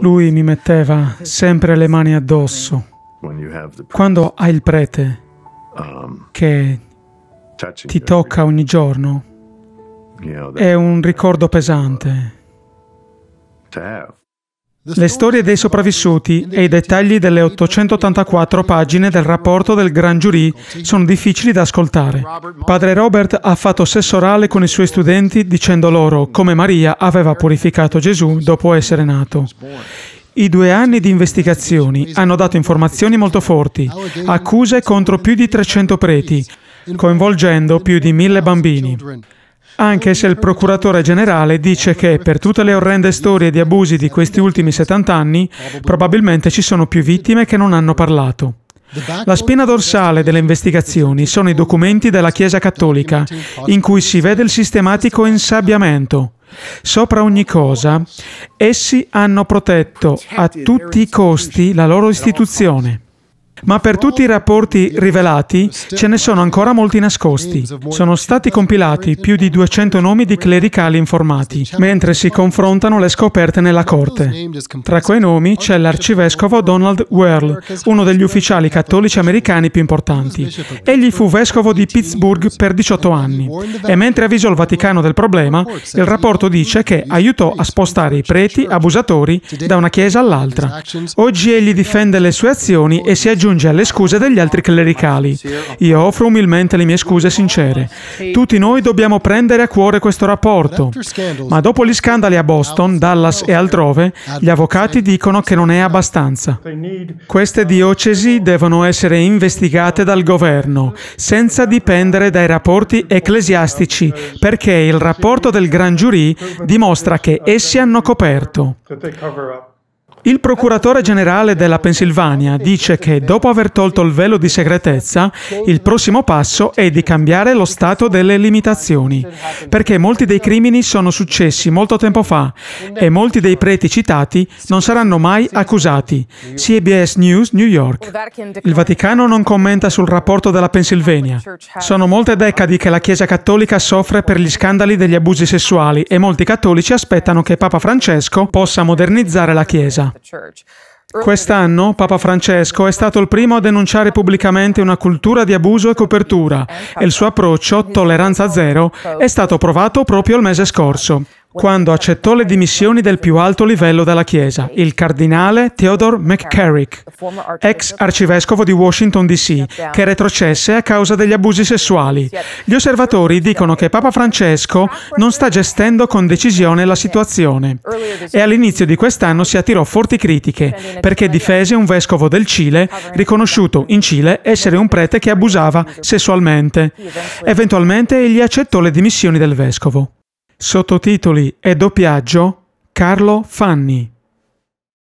Lui mi metteva sempre le mani addosso. Quando hai il prete um, che ti tocca ogni giorno, è un ricordo pesante le storie dei sopravvissuti e i dettagli delle 884 pagine del rapporto del Gran Jury sono difficili da ascoltare. Padre Robert ha fatto sesso orale con i suoi studenti dicendo loro come Maria aveva purificato Gesù dopo essere nato. I due anni di investigazioni hanno dato informazioni molto forti, accuse contro più di 300 preti, coinvolgendo più di mille bambini anche se il procuratore generale dice che per tutte le orrende storie di abusi di questi ultimi 70 anni, probabilmente ci sono più vittime che non hanno parlato. La spina dorsale delle investigazioni sono i documenti della Chiesa Cattolica, in cui si vede il sistematico insabbiamento. Sopra ogni cosa, essi hanno protetto a tutti i costi la loro istituzione. Ma per tutti i rapporti rivelati ce ne sono ancora molti nascosti. Sono stati compilati più di 200 nomi di clericali informati, mentre si confrontano le scoperte nella corte. Tra quei nomi c'è l'arcivescovo Donald Whirl, uno degli ufficiali cattolici americani più importanti. Egli fu vescovo di Pittsburgh per 18 anni e mentre avvisò il Vaticano del problema, il rapporto dice che aiutò a spostare i preti abusatori da una chiesa all'altra. Oggi egli difende le sue azioni e si aggiunge aggiunge alle scuse degli altri clericali. Io offro umilmente le mie scuse sincere. Tutti noi dobbiamo prendere a cuore questo rapporto. Ma dopo gli scandali a Boston, Dallas e altrove, gli avvocati dicono che non è abbastanza. Queste diocesi devono essere investigate dal governo, senza dipendere dai rapporti ecclesiastici, perché il rapporto del Gran Giurì dimostra che essi hanno coperto. Il procuratore generale della Pennsylvania dice che dopo aver tolto il velo di segretezza, il prossimo passo è di cambiare lo stato delle limitazioni, perché molti dei crimini sono successi molto tempo fa e molti dei preti citati non saranno mai accusati. CBS News, New York. Il Vaticano non commenta sul rapporto della Pennsylvania. Sono molte decadi che la Chiesa Cattolica soffre per gli scandali degli abusi sessuali e molti cattolici aspettano che Papa Francesco possa modernizzare la Chiesa. Quest'anno Papa Francesco è stato il primo a denunciare pubblicamente una cultura di abuso e copertura e il suo approccio, tolleranza zero, è stato provato proprio il mese scorso quando accettò le dimissioni del più alto livello della Chiesa, il cardinale Theodore McCarrick, ex arcivescovo di Washington DC, che retrocesse a causa degli abusi sessuali. Gli osservatori dicono che Papa Francesco non sta gestendo con decisione la situazione e all'inizio di quest'anno si attirò forti critiche perché difese un vescovo del Cile riconosciuto in Cile essere un prete che abusava sessualmente. Eventualmente egli accettò le dimissioni del vescovo. Sottotitoli e doppiaggio Carlo Fanni.